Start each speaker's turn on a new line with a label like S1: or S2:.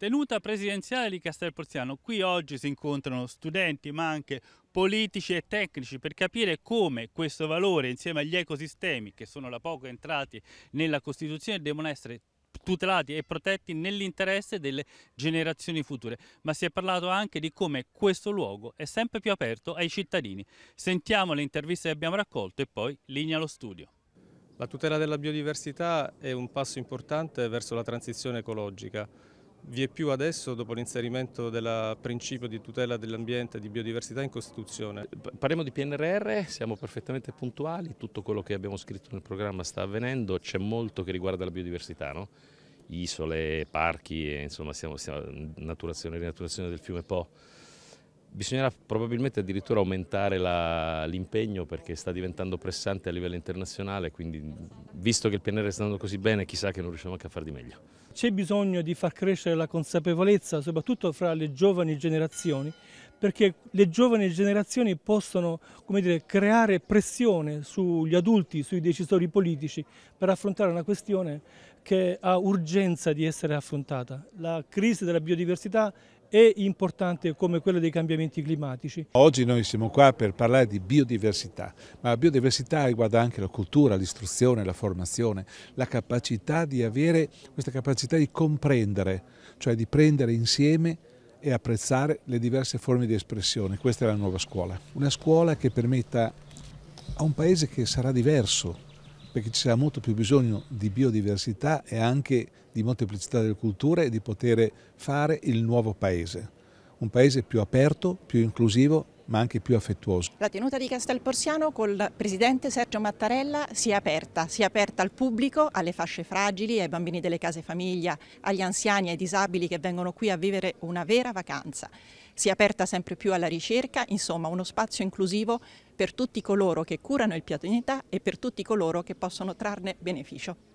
S1: tenuta presidenziale di Castelporziano. Qui oggi si incontrano studenti ma anche politici e tecnici per capire come questo valore insieme agli ecosistemi che sono da poco entrati nella Costituzione devono essere tutelati e protetti nell'interesse delle generazioni future, ma si è parlato anche di come questo luogo è sempre più aperto ai cittadini. Sentiamo le interviste che abbiamo raccolto e poi linea allo studio. La tutela della biodiversità è un passo importante verso la transizione ecologica
S2: vi è più adesso dopo l'inserimento del principio di tutela dell'ambiente e di biodiversità in Costituzione. Parliamo di PNRR, siamo perfettamente puntuali, tutto quello che abbiamo scritto nel programma sta avvenendo, c'è molto che riguarda la biodiversità, no? isole, parchi, insomma siamo, siamo naturazione e rinaturazione del fiume Po Bisognerà probabilmente addirittura aumentare l'impegno perché sta diventando pressante a livello internazionale, quindi visto che il PNR sta andando così bene, chissà che non riusciamo anche a far di meglio.
S3: C'è bisogno di far crescere la consapevolezza, soprattutto fra le giovani generazioni, perché le giovani generazioni possono dire, creare pressione sugli adulti, sui decisori politici, per affrontare una questione che ha urgenza di essere affrontata. La crisi della biodiversità e importante come quella dei cambiamenti climatici.
S4: Oggi noi siamo qua per parlare di biodiversità, ma la biodiversità riguarda anche la cultura, l'istruzione, la formazione, la capacità di avere questa capacità di comprendere, cioè di prendere insieme e apprezzare le diverse forme di espressione. Questa è la nuova scuola. Una scuola che permetta a un paese che sarà diverso perché ci sarà molto più bisogno di biodiversità e anche di molteplicità delle culture e di poter fare il nuovo paese, un paese più aperto, più inclusivo ma anche più affettuoso.
S5: La tenuta di Castelporsiano col presidente Sergio Mattarella si è aperta, si è aperta al pubblico, alle fasce fragili, ai bambini delle case famiglia, agli anziani, ai disabili che vengono qui a vivere una vera vacanza. Si è aperta sempre più alla ricerca, insomma uno spazio inclusivo per tutti coloro che curano il pianeta e per tutti coloro che possono trarne beneficio.